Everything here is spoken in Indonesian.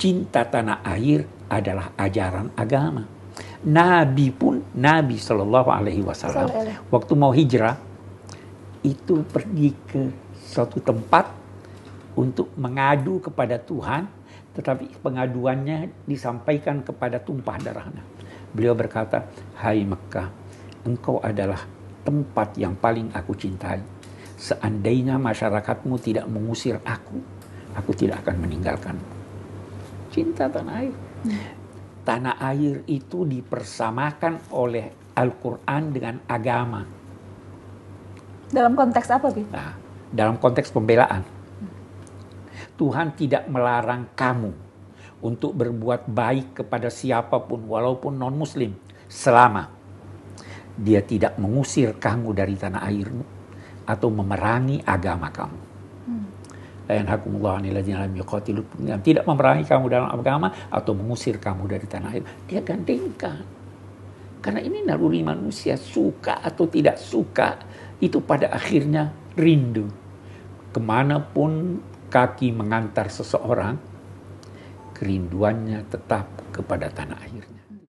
cinta tanah air adalah ajaran agama. Nabi pun Nabi Shallallahu Alaihi Wasallam waktu mau hijrah itu pergi ke suatu tempat untuk mengadu kepada Tuhan, tetapi pengaduannya disampaikan kepada tumpah darahnya. Beliau berkata, Hai Mekah, engkau adalah tempat yang paling aku cintai. Seandainya masyarakatmu tidak mengusir aku, aku tidak akan meninggalkanmu cinta tanah air. Tanah air itu dipersamakan oleh Al-Quran dengan agama. Dalam konteks apa, Bi? Nah, dalam konteks pembelaan. Tuhan tidak melarang kamu untuk berbuat baik kepada siapapun walaupun non-muslim selama dia tidak mengusir kamu dari tanah airmu atau memerangi agama kamu yanhakumullahu 'anil ladzina lam yuqatilukum tidak memerangi kamu dalam agama atau mengusir kamu dari tanah air. Dia gandengkan. Karena ini naluri manusia suka atau tidak suka itu pada akhirnya rindu. Kemanapun kaki mengantar seseorang, kerinduannya tetap kepada tanah airnya.